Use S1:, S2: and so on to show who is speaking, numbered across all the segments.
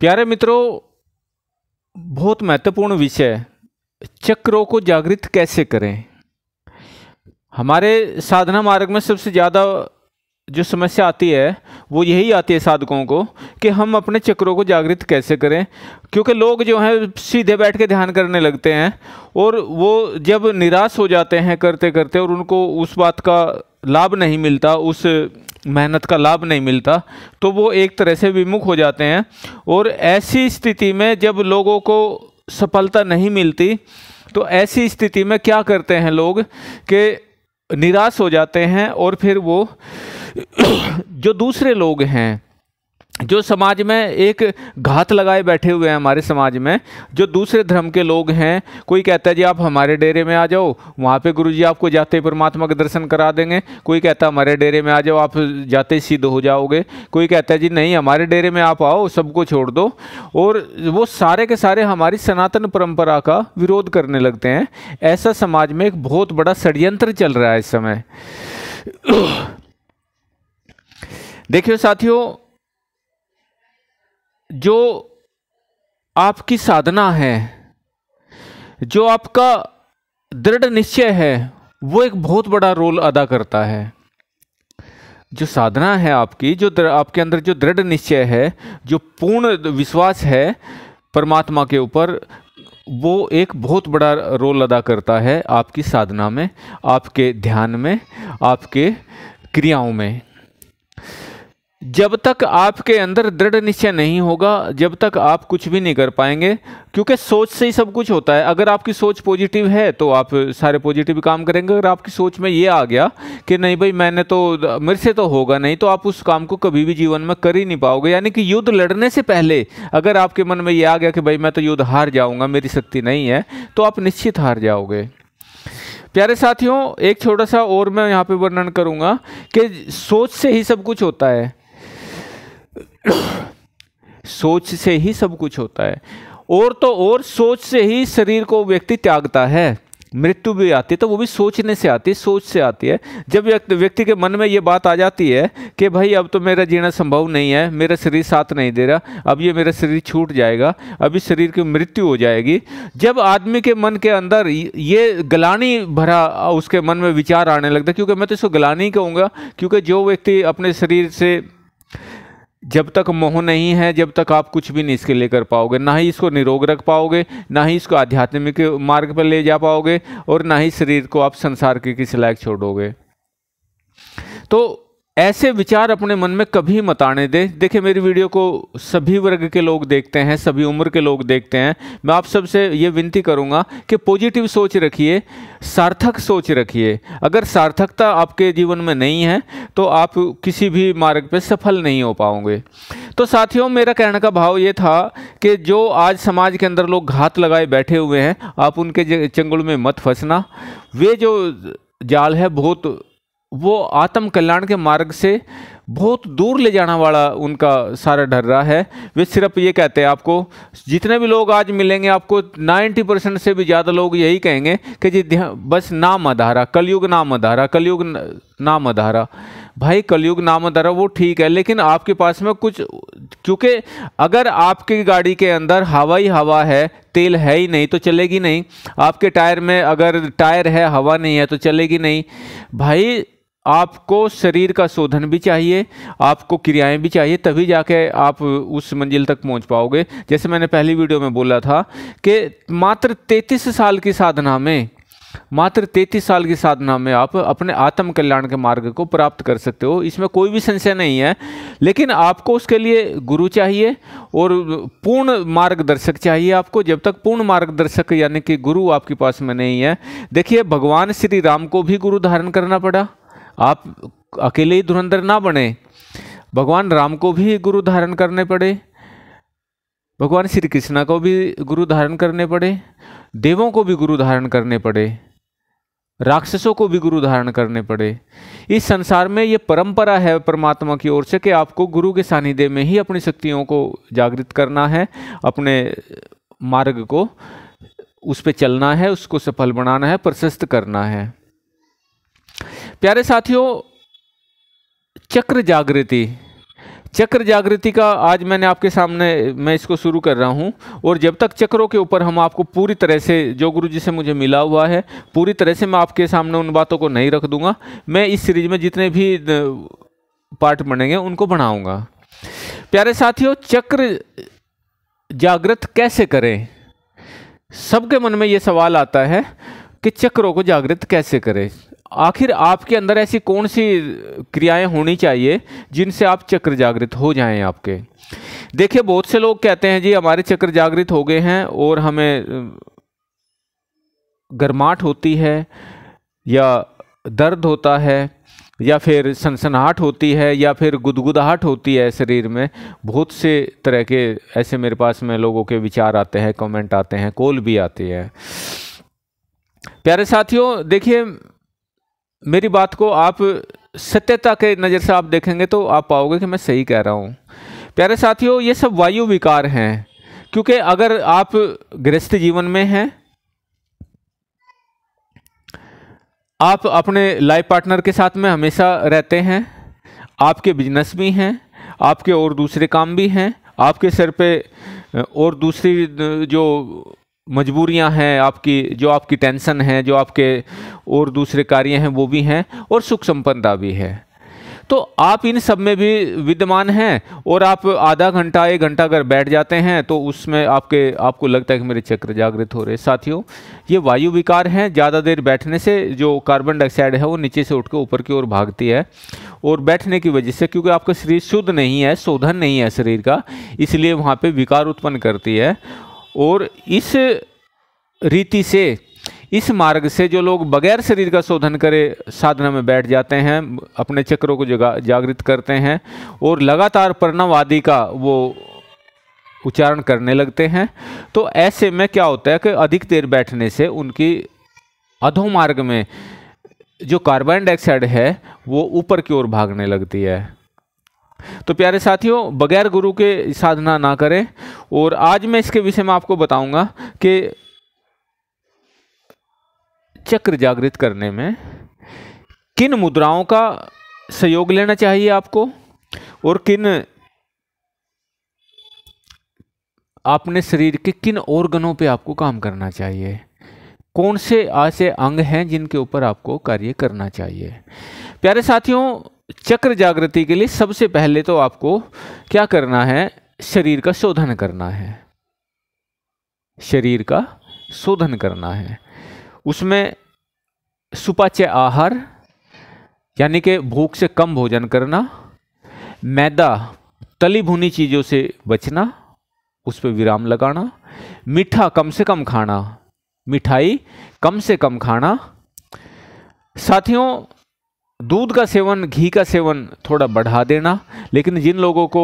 S1: प्यारे मित्रों बहुत महत्वपूर्ण विषय चक्रों को जागृत कैसे करें हमारे साधना मार्ग में सबसे ज़्यादा जो समस्या आती है वो यही आती है साधकों को कि हम अपने चक्रों को जागृत कैसे करें क्योंकि लोग जो हैं सीधे बैठ के ध्यान करने लगते हैं और वो जब निराश हो जाते हैं करते करते और उनको उस बात का लाभ नहीं मिलता उस मेहनत का लाभ नहीं मिलता तो वो एक तरह से विमुख हो जाते हैं और ऐसी स्थिति में जब लोगों को सफलता नहीं मिलती तो ऐसी स्थिति में क्या करते हैं लोग कि निराश हो जाते हैं और फिर वो जो दूसरे लोग हैं जो समाज में एक घात लगाए बैठे हुए हैं हमारे समाज में जो दूसरे धर्म के लोग हैं कोई कहता है जी आप हमारे डेरे में आ जाओ वहाँ पे गुरुजी आपको जाते परमात्मा के दर्शन करा देंगे कोई कहता है हमारे डेरे में आ जाओ आप जाते ही सिद्ध हो जाओगे कोई कहता है जी नहीं हमारे डेरे में आप आओ सबको छोड़ दो और वो सारे के सारे हमारी सनातन परम्परा का विरोध करने लगते हैं ऐसा समाज में एक बहुत बड़ा षड्यंत्र चल रहा है इस समय देखियो साथियों जो आपकी साधना है जो आपका दृढ़ निश्चय है वो एक बहुत बड़ा रोल अदा करता है जो साधना है आपकी जो आपके अंदर जो दृढ़ निश्चय है जो पूर्ण विश्वास है परमात्मा के ऊपर वो एक बहुत बड़ा रोल अदा करता है आपकी साधना में आपके ध्यान में आपके क्रियाओं में जब तक आपके अंदर दृढ़ निश्चय नहीं होगा जब तक आप कुछ भी नहीं कर पाएंगे क्योंकि सोच से ही सब कुछ होता है अगर आपकी सोच पॉजिटिव है तो आप सारे पॉजिटिव काम करेंगे अगर आपकी सोच में ये आ गया कि नहीं भाई मैंने तो मेरे से तो होगा नहीं तो आप उस काम को कभी भी जीवन में कर ही नहीं पाओगे यानी कि युद्ध लड़ने से पहले अगर आपके मन में ये आ गया कि भाई मैं तो युद्ध हार जाऊँगा मेरी शक्ति नहीं है तो आप निश्चित हार जाओगे प्यारे साथियों एक छोटा सा और मैं यहाँ पे वर्णन करूँगा कि सोच से ही सब कुछ होता है सोच से ही सब कुछ होता है और तो और सोच से ही शरीर को व्यक्ति त्यागता है मृत्यु भी आती है तो वो भी सोचने से आती है सोच से आती है जब व्यक्ति के मन में ये बात आ जाती है कि भाई अब तो मेरा जीना संभव नहीं है मेरा शरीर साथ नहीं दे रहा अब ये मेरा शरीर छूट जाएगा अभी शरीर की मृत्यु हो जाएगी जब आदमी के मन के अंदर ये गलानी भरा उसके मन में विचार आने लगता है क्योंकि मैं तो इसको गलानी कहूँगा क्योंकि जो व्यक्ति अपने शरीर से जब तक मोह नहीं है जब तक आप कुछ भी नहीं इसके लिए कर पाओगे ना ही इसको निरोग रख पाओगे ना ही इसको आध्यात्मिक मार्ग पर ले जा पाओगे और ना ही शरीर को आप संसार के किसी लायक छोड़ोगे तो ऐसे विचार अपने मन में कभी मत आने दे देखिए मेरी वीडियो को सभी वर्ग के लोग देखते हैं सभी उम्र के लोग देखते हैं मैं आप सबसे ये विनती करूँगा कि पॉजिटिव सोच रखिए सार्थक सोच रखिए अगर सार्थकता आपके जीवन में नहीं है तो आप किसी भी मार्ग पर सफल नहीं हो पाओगे तो साथियों मेरा कहने का भाव ये था कि जो आज समाज के अंदर लोग घात लगाए बैठे हुए हैं आप उनके चंगुल में मत फंसना वे जो जाल है बहुत वो आत्म कल्याण के मार्ग से बहुत दूर ले जाना वाला उनका सारा ढर्रा है वे सिर्फ ये कहते हैं आपको जितने भी लोग आज मिलेंगे आपको 90 परसेंट से भी ज़्यादा लोग यही कहेंगे कि जी बस नाम अधारा कलयुग नाम अधारा कलयुग नाम अधारा भाई कलयुग नाम अधारा वो ठीक है लेकिन आपके पास में कुछ क्योंकि अगर आपकी गाड़ी के अंदर हवा ही हवा है तेल है ही नहीं तो चलेगी नहीं आपके टायर में अगर टायर है हवा नहीं है तो चलेगी नहीं भाई आपको शरीर का शोधन भी चाहिए आपको क्रियाएं भी चाहिए तभी जाके आप उस मंजिल तक पहुंच पाओगे जैसे मैंने पहली वीडियो में बोला था कि मात्र 33 साल की साधना में मात्र 33 साल की साधना में आप अपने आत्म कल्याण के मार्ग को प्राप्त कर सकते हो इसमें कोई भी संशय नहीं है लेकिन आपको उसके लिए गुरु चाहिए और पूर्ण मार्गदर्शक चाहिए आपको जब तक पूर्ण मार्गदर्शक यानी कि गुरु आपके पास में नहीं है देखिए भगवान श्री राम को भी गुरु धारण करना पड़ा आप अकेले ही धुरंधर ना बने भगवान राम को भी गुरु धारण करने पड़े भगवान श्री कृष्णा को भी गुरु धारण करने पड़े देवों को भी गुरु धारण करने पड़े राक्षसों को भी गुरु धारण करने पड़े इस संसार में ये परंपरा है परमात्मा की ओर से कि आपको गुरु के सानिध्य में ही अपनी शक्तियों को जागृत करना है अपने मार्ग को उस पर चलना है उसको सफल बनाना है प्रशस्त करना है प्यारे साथियों चक्र जागृति चक्र जागृति का आज मैंने आपके सामने मैं इसको शुरू कर रहा हूँ और जब तक चक्रों के ऊपर हम आपको पूरी तरह से जो गुरु जी से मुझे मिला हुआ है पूरी तरह से मैं आपके सामने उन बातों को नहीं रख दूंगा मैं इस सीरीज में जितने भी पार्ट बनेंगे उनको बढ़ाऊँगा प्यारे साथियों चक्र जागृत कैसे करें सबके मन में ये सवाल आता है कि चक्रों को जागृत कैसे करें आखिर आपके अंदर ऐसी कौन सी क्रियाएं होनी चाहिए जिनसे आप चक्र जागृत हो जाएं आपके देखिए बहुत से लोग कहते हैं जी हमारे चक्र जागृत हो गए हैं और हमें गर्माहट होती है या दर्द होता है या फिर सनसनाहट होती है या फिर गुदगुदाहट होती है शरीर में बहुत से तरह के ऐसे मेरे पास में लोगों के विचार आते हैं कमेंट आते हैं कॉल भी आते हैं प्यारे साथियों देखिए मेरी बात को आप सत्यता के नज़र से आप देखेंगे तो आप पाओगे कि मैं सही कह रहा हूँ प्यारे साथियों ये सब वायु विकार हैं क्योंकि अगर आप गृहस्थ जीवन में हैं आप अपने लाइफ पार्टनर के साथ में हमेशा रहते हैं आपके बिजनेस भी हैं आपके और दूसरे काम भी हैं आपके सर पे और दूसरी जो मजबूरियां हैं आपकी जो आपकी टेंशन है जो आपके और दूसरे कार्य हैं वो भी हैं और सुख संपन्नता भी है तो आप इन सब में भी विद्यमान हैं और आप आधा घंटा एक घंटा अगर बैठ जाते हैं तो उसमें आपके आपको लगता है कि मेरे चक्र जागृत हो रहे साथियों ये वायु विकार हैं ज़्यादा देर बैठने से जो कार्बन डाइऑक्साइड है वो नीचे से उठ के ऊपर की ओर भागती है और बैठने की वजह से क्योंकि आपका शरीर शुद्ध नहीं है शोधन नहीं है शरीर का इसलिए वहाँ पर विकार उत्पन्न करती है और इस रीति से इस मार्ग से जो लोग बगैर शरीर का शोधन करे साधना में बैठ जाते हैं अपने चक्रों को जगा जागृत करते हैं और लगातार प्रणव आदि का वो उच्चारण करने लगते हैं तो ऐसे में क्या होता है कि अधिक देर बैठने से उनकी अधो मार्ग में जो कार्बन डाइऑक्साइड है वो ऊपर की ओर भागने लगती है तो प्यारे साथियों बगैर गुरु के साधना ना करें और आज मैं इसके विषय में आपको बताऊंगा कि चक्र जागृत करने में किन मुद्राओं का सहयोग लेना चाहिए आपको और किन आपने शरीर के किन ऑर्गनों पे आपको काम करना चाहिए कौन से ऐसे अंग हैं जिनके ऊपर आपको कार्य करना चाहिए प्यारे साथियों चक्र जागृति के लिए सबसे पहले तो आपको क्या करना है शरीर का शोधन करना है शरीर का शोधन करना है उसमें सुपाच्य आहार यानी कि भूख से कम भोजन करना मैदा तली भुनी चीज़ों से बचना उस पर विराम लगाना मीठा कम से कम खाना मिठाई कम से कम खाना साथियों दूध का सेवन घी का सेवन थोड़ा बढ़ा देना लेकिन जिन लोगों को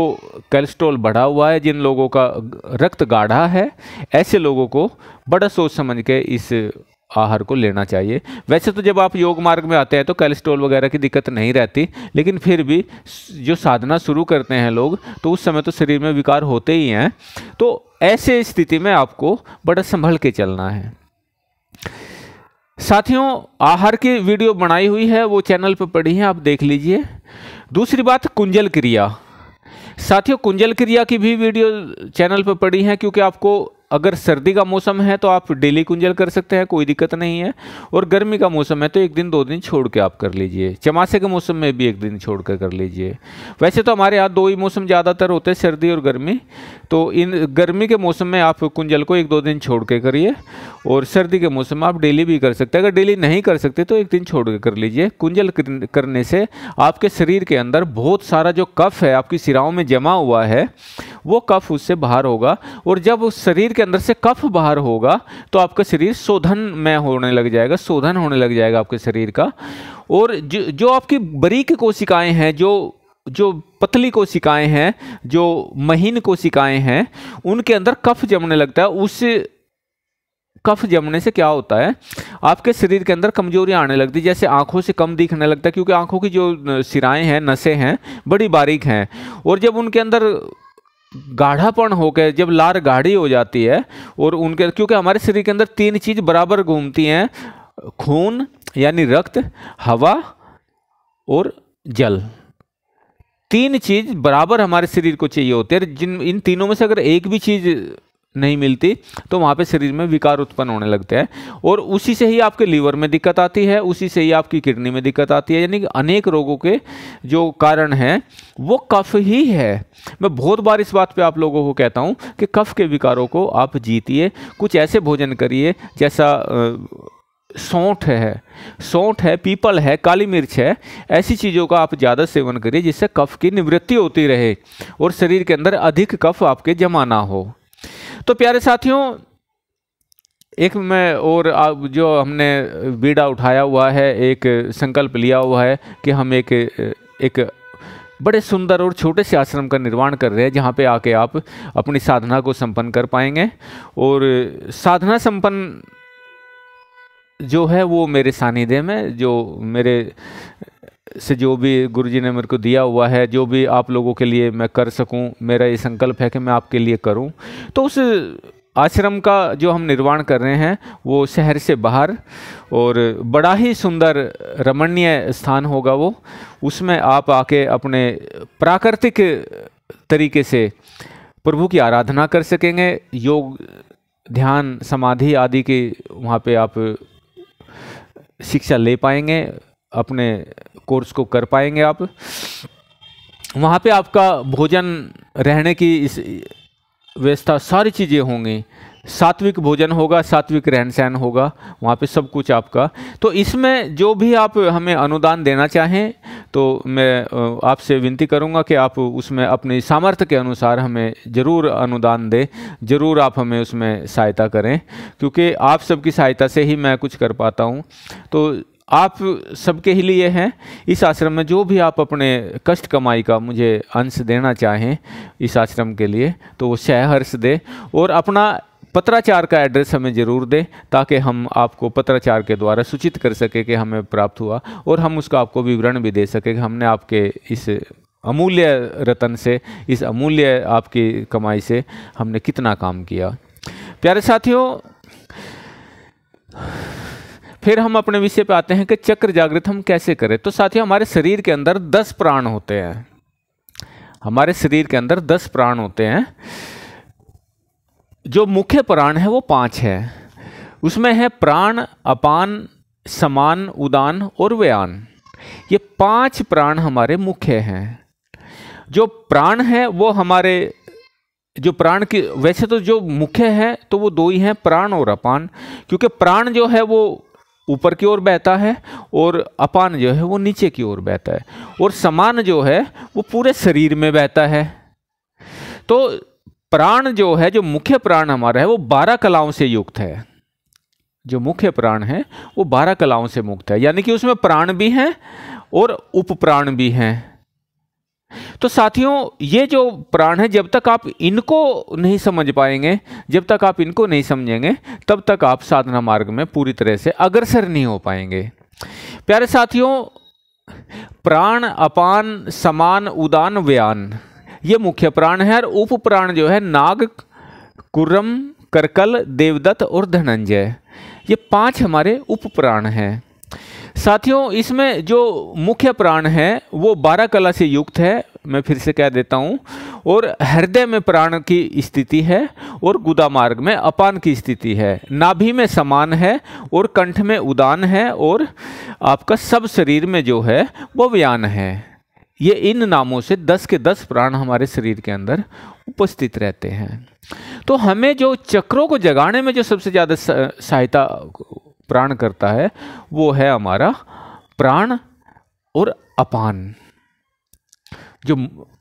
S1: कोलेस्ट्रॉल बढ़ा हुआ है जिन लोगों का रक्त गाढ़ा है ऐसे लोगों को बड़ा सोच समझ के इस आहार को लेना चाहिए वैसे तो जब आप योग मार्ग में आते हैं तो कोलेस्ट्रॉल वगैरह की दिक्कत नहीं रहती लेकिन फिर भी जो साधना शुरू करते हैं लोग तो उस समय तो शरीर में विकार होते ही हैं तो ऐसे स्थिति में आपको बड़ा संभल के चलना है साथियों आहार की वीडियो बनाई हुई है वो चैनल पर पड़ी है आप देख लीजिए दूसरी बात कुंजल क्रिया साथियों कुंजल क्रिया की भी वीडियो चैनल पर पड़ी है क्योंकि आपको अगर सर्दी का मौसम है तो आप डेली कुंजल कर सकते हैं कोई दिक्कत नहीं है और गर्मी का मौसम है तो एक दिन दो दिन छोड़ के आप कर लीजिए चमासे के मौसम में भी एक दिन छोड़ कर कर लीजिए वैसे तो हमारे यहाँ दो ही मौसम ज़्यादातर होते हैं सर्दी और गर्मी तो इन गर्मी के मौसम में आप कुंजल को एक दो दिन छोड़ के करिए और सर्दी के मौसम में आप डेली भी कर सकते हैं अगर डेली नहीं कर सकते तो एक दिन छोड़ के कर लीजिए कुंजल करने से आपके शरीर के अंदर बहुत सारा जो कफ है आपकी सिराओं में जमा हुआ है वो कफ उससे बाहर होगा और जब उस शरीर के के अंदर से कफ बाहर होगा तो आपका शरीर शोधन में होने लग जाएगा शोधन होने लग जाएगा आपके शरीर का और जो जो आपकी बरीक कोशिकाएं हैं जो जो पतली कोशिकाएं हैं जो महीन कोशिकाएं हैं उनके अंदर कफ जमने लगता है उस कफ जमने से क्या होता है आपके शरीर के अंदर कमजोरी आने लगती है जैसे आंखों से कम दिखने लगता है क्योंकि आंखों की जो सिराएं हैं नसें हैं बड़ी बारीक हैं और जब उनके अंदर गाढ़ापन होकर जब लार गाढ़ी हो जाती है और उनके क्योंकि हमारे शरीर के अंदर तीन चीज़ बराबर घूमती हैं खून यानी रक्त हवा और जल तीन चीज़ बराबर हमारे शरीर को चाहिए होती है जिन इन तीनों में से अगर एक भी चीज़ नहीं मिलती तो वहाँ पे शरीर में विकार उत्पन्न होने लगते हैं और उसी से ही आपके लीवर में दिक्कत आती है उसी से ही आपकी किडनी में दिक्कत आती है यानी कि अनेक रोगों के जो कारण हैं वो कफ ही है मैं बहुत बार इस बात पे आप लोगों को कहता हूँ कि कफ के विकारों को आप जीतिए कुछ ऐसे भोजन करिए जैसा सौंठ है सौंठ है पीपल है काली मिर्च है ऐसी चीज़ों का आप ज़्यादा सेवन करिए जिससे कफ की निवृत्ति होती रहे और शरीर के अंदर अधिक कफ आपके जमा ना हो तो प्यारे साथियों एक मैं और जो हमने बीड़ा उठाया हुआ है एक संकल्प लिया हुआ है कि हम एक एक बड़े सुंदर और छोटे से आश्रम का निर्माण कर रहे हैं जहाँ पे आके आप अपनी साधना को संपन्न कर पाएंगे और साधना संपन्न जो है वो मेरे सानिध्य में जो मेरे से जो भी गुरुजी ने मेरे को दिया हुआ है जो भी आप लोगों के लिए मैं कर सकूं मेरा ये संकल्प है कि मैं आपके लिए करूं तो उस आश्रम का जो हम निर्माण कर रहे हैं वो शहर से बाहर और बड़ा ही सुंदर रमणीय स्थान होगा वो उसमें आप आके अपने प्राकृतिक तरीके से प्रभु की आराधना कर सकेंगे योग ध्यान समाधि आदि की वहाँ पे आप शिक्षा ले पाएंगे अपने कोर्स को कर पाएंगे आप वहाँ पे आपका भोजन रहने की इस व्यवस्था सारी चीज़ें होंगी सात्विक भोजन होगा सात्विक रहन सहन होगा वहाँ पे सब कुछ आपका तो इसमें जो भी आप हमें अनुदान देना चाहें तो मैं आपसे विनती करूँगा कि आप उसमें अपने सामर्थ्य के अनुसार हमें ज़रूर अनुदान दें ज़रूर आप हमें उसमें सहायता करें क्योंकि आप सबकी सहायता से ही मैं कुछ कर पाता हूँ तो आप सबके ही लिए हैं इस आश्रम में जो भी आप अपने कष्ट कमाई का मुझे अंश देना चाहें इस आश्रम के लिए तो वो सहर्ष दे और अपना पत्राचार का एड्रेस हमें ज़रूर दें ताकि हम आपको पत्राचार के द्वारा सूचित कर सके कि हमें प्राप्त हुआ और हम उसका आपको विवरण भी दे सके कि हमने आपके इस अमूल्य रतन से इस अमूल्य आपकी कमाई से हमने कितना काम किया प्यारे साथियों फिर हम अपने विषय पे आते हैं कि चक्र जागृत हम कैसे करें तो साथियों हमारे शरीर के अंदर दस प्राण होते हैं हमारे शरीर के अंदर दस प्राण होते हैं जो मुख्य प्राण है वो पांच है उसमें है प्राण अपान समान उदान और व्यान ये पांच प्राण हमारे मुख्य हैं जो प्राण है वो हमारे जो प्राण की वैसे तो जो मुख्य है तो वो दो ही हैं प्राण और अपान क्योंकि प्राण जो है वो ऊपर की ओर बहता है और अपान जो है वो नीचे की ओर बहता है और समान जो है वो पूरे शरीर में बहता है तो प्राण जो है जो मुख्य प्राण हमारा है वो बारह कलाओं से युक्त है जो मुख्य प्राण है वो बारह कलाओं से मुक्त है यानी कि उसमें प्राण भी हैं और उपप्राण भी हैं तो साथियों ये जो प्राण है जब तक आप इनको नहीं समझ पाएंगे जब तक आप इनको नहीं समझेंगे तब तक आप साधना मार्ग में पूरी तरह से अग्रसर नहीं हो पाएंगे प्यारे साथियों प्राण अपान समान उदान व्यान ये मुख्य प्राण है और उप प्राण जो है नाग कुर्रम करकल देवदत्त और धनंजय ये पांच हमारे उप प्राण हैं साथियों इसमें जो मुख्य प्राण है वो बारह कला से युक्त है मैं फिर से कह देता हूँ और हृदय में प्राण की स्थिति है और गुदा मार्ग में अपान की स्थिति है नाभि में समान है और कंठ में उदान है और आपका सब शरीर में जो है वो व्यान है ये इन नामों से दस के दस प्राण हमारे शरीर के अंदर उपस्थित रहते हैं तो हमें जो चक्रों को जगाने में जो सबसे ज़्यादा सहायता प्राण करता है वो है हमारा प्राण और अपान जो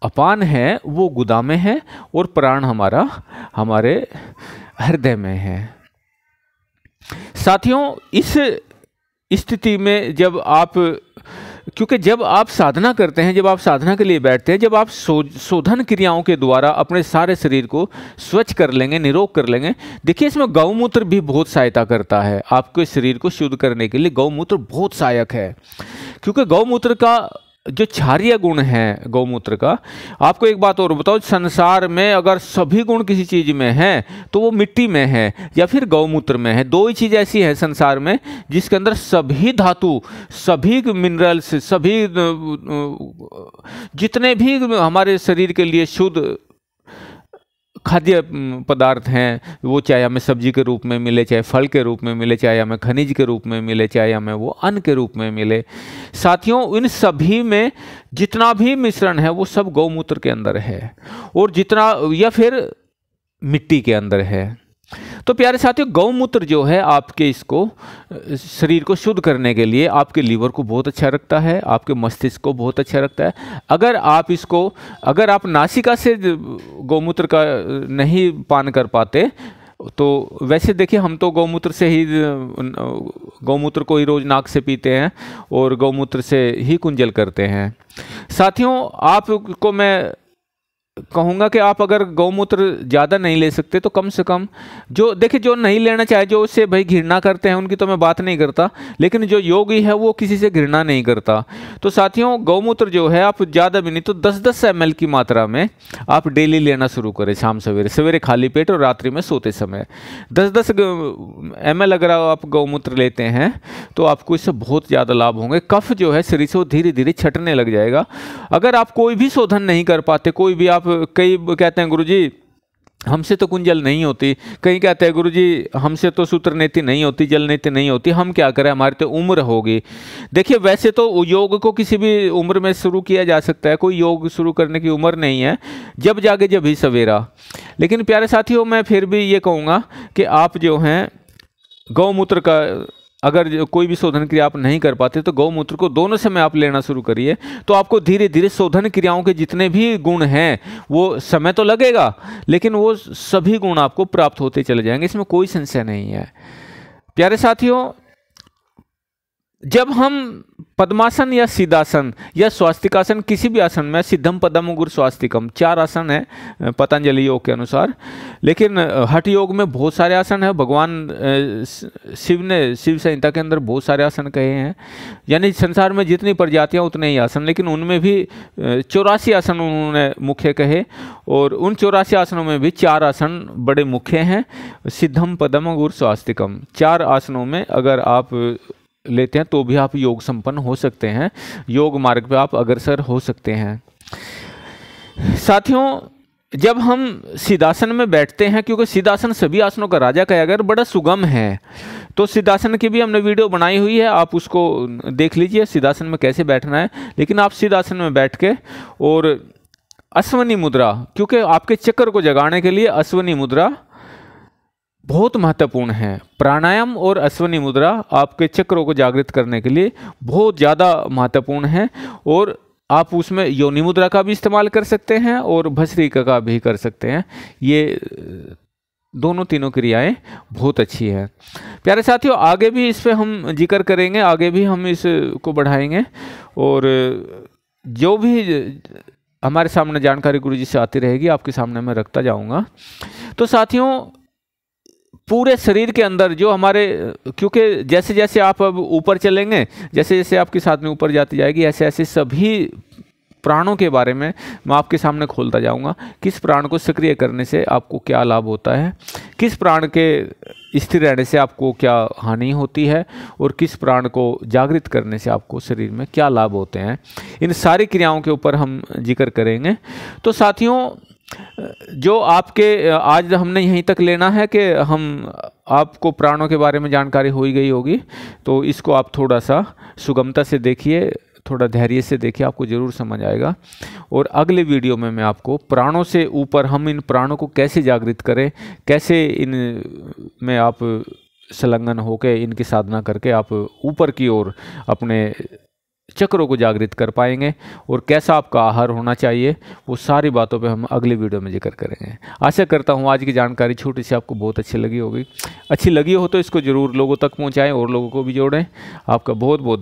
S1: अपान है वो गुदा में है और प्राण हमारा हमारे हृदय में है साथियों इस स्थिति में जब आप क्योंकि जब आप साधना करते हैं जब आप साधना के लिए बैठते हैं जब आप सो, शोधन क्रियाओं के द्वारा अपने सारे शरीर को स्वच्छ कर लेंगे निरोग कर लेंगे देखिए इसमें गौमूत्र भी बहुत सहायता करता है आपके शरीर को शुद्ध करने के लिए गौमूत्र बहुत सहायक है क्योंकि गौमूत्र का जो क्षारिय गुण है गौमूत्र का आपको एक बात और बताओ संसार में अगर सभी गुण किसी चीज़ में है तो वो मिट्टी में है या फिर गौमूत्र में है दो ही चीज़ ऐसी है संसार में जिसके अंदर सभी धातु सभी मिनरल्स सभी जितने भी हमारे शरीर के लिए शुद्ध खाद्य पदार्थ हैं वो चाहे हमें सब्जी के रूप में मिले चाहे फल के रूप में मिले चाहे हमें खनिज के रूप में मिले चाहे हमें वो अन्न के रूप में मिले साथियों इन सभी में जितना भी मिश्रण है वो सब गौमूत्र के अंदर है और जितना या फिर मिट्टी के अंदर है तो प्यारे साथियों गौमूत्र जो है आपके इसको शरीर को शुद्ध करने के लिए आपके लीवर को बहुत अच्छा रखता है आपके मस्तिष्क को बहुत अच्छा रखता है अगर आप इसको अगर आप नासिका से गौमूत्र का नहीं पान कर पाते तो वैसे देखिए हम तो गौमूत्र से ही गौमूत्र को ही रोज़ नाक से पीते हैं और गौमूत्र से ही कुंजल करते हैं साथियों आपको मैं कहूँगा कि आप अगर गौमूत्र ज़्यादा नहीं ले सकते तो कम से कम जो देखिए जो नहीं लेना चाहे जो उससे भाई घृणा करते हैं उनकी तो मैं बात नहीं करता लेकिन जो योगी है वो किसी से घृणा नहीं करता तो साथियों गौमूत्र जो है आप ज़्यादा भी नहीं तो 10-10 एम की मात्रा में आप डेली लेना शुरू करें शाम सवेरे सवेरे खाली पेट और रात्रि में सोते समय दस दस एम अगर आप गौमूत्र लेते हैं तो आपको इससे बहुत ज़्यादा लाभ होंगे कफ जो है शरीर से धीरे धीरे छटने लग जाएगा अगर आप कोई भी शोधन नहीं कर पाते कोई भी आप कई कहते हैं गुरु जी हमसे तो कुंजल नहीं होती कहीं कहते हैं गुरुजी हमसे तो सूत्र नीति नहीं होती जल नीति नहीं होती हम क्या करें हमारी तो उम्र होगी देखिए वैसे तो योग को किसी भी उम्र में शुरू किया जा सकता है कोई योग शुरू करने की उम्र नहीं है जब जागे जब ही सवेरा लेकिन प्यारे साथियों मैं फिर भी ये कहूँगा कि आप जो हैं गौमूत्र का अगर कोई भी शोधन क्रिया आप नहीं कर पाते तो गौमूत्र को दोनों समय आप लेना शुरू करिए तो आपको धीरे धीरे शोधन क्रियाओं के जितने भी गुण हैं वो समय तो लगेगा लेकिन वो सभी गुण आपको प्राप्त होते चले जाएंगे इसमें कोई संशय नहीं है प्यारे साथियों जब हम पद्मासन या सिद्धासन या स्वास्तिकासन किसी भी आसन में सिद्धम पदम गुर स्वास्तिकम चार आसन है पतंजलि योग के अनुसार लेकिन हठ योग में बहुत सारे आसन है भगवान शिव ने शिव संहिता के अंदर बहुत सारे आसन कहे हैं यानी संसार में जितनी प्रजातियाँ उतने ही आसन लेकिन उनमें भी चौरासी आसन उन्होंने मुख्य कहे और उन चौरासी आसनों में भी चार आसन बड़े मुख्य हैं सिद्धम पदम गुर स्वास्तिकम चार आसनों में अगर आप लेते हैं तो भी आप योग संपन्न हो सकते हैं योग मार्ग पे आप अग्रसर हो सकते हैं साथियों जब हम सिद्धासन में बैठते हैं क्योंकि सिद्धासन सभी आसनों का राजा कहे अगर बड़ा सुगम है तो सिद्धासन की भी हमने वीडियो बनाई हुई है आप उसको देख लीजिए सिद्धासन में कैसे बैठना है लेकिन आप सिद्धासन में बैठ के और अश्वनी मुद्रा क्योंकि आपके चक्कर को जगाने के लिए अश्वनी मुद्रा बहुत महत्वपूर्ण है प्राणायाम और अश्वनी मुद्रा आपके चक्रों को जागृत करने के लिए बहुत ज़्यादा महत्वपूर्ण है और आप उसमें योनि मुद्रा का भी इस्तेमाल कर सकते हैं और भस्रिका का भी कर सकते हैं ये दोनों तीनों क्रियाएं बहुत अच्छी है प्यारे साथियों आगे भी इस पर हम जिक्र करेंगे आगे भी हम इसको बढ़ाएंगे और जो भी हमारे सामने जानकारी गुरु जी से आती रहेगी आपके सामने मैं रखता जाऊंगा तो साथियों पूरे शरीर के अंदर जो हमारे क्योंकि जैसे जैसे आप अब ऊपर चलेंगे जैसे जैसे आपकी साथ में ऊपर जाती जाएगी ऐसे ऐसे सभी प्राणों के बारे में मैं आपके सामने खोलता जाऊंगा किस प्राण को सक्रिय करने से आपको क्या लाभ होता है किस प्राण के स्थिर रहने से आपको क्या हानि होती है और किस प्राण को जागृत करने से आपको शरीर में क्या लाभ होते हैं इन सारी क्रियाओं के ऊपर हम जिक्र करेंगे तो साथियों जो आपके आज हमने यहीं तक लेना है कि हम आपको प्राणों के बारे में जानकारी हो ही गई होगी तो इसको आप थोड़ा सा सुगमता से देखिए थोड़ा धैर्य से देखिए आपको ज़रूर समझ आएगा और अगले वीडियो में मैं आपको प्राणों से ऊपर हम इन प्राणों को कैसे जागृत करें कैसे इन में आप संलग्न होकर इनकी साधना करके आप ऊपर की ओर अपने चक्रों को जागृत कर पाएंगे और कैसा आपका आहार होना चाहिए वो सारी बातों पे हम अगली वीडियो में जिक्र करेंगे आशा करता हूँ आज की जानकारी छोटी सी आपको बहुत अच्छी लगी होगी अच्छी लगी हो तो इसको ज़रूर लोगों तक पहुँचाएँ और लोगों को भी जोड़ें आपका बहुत बहुत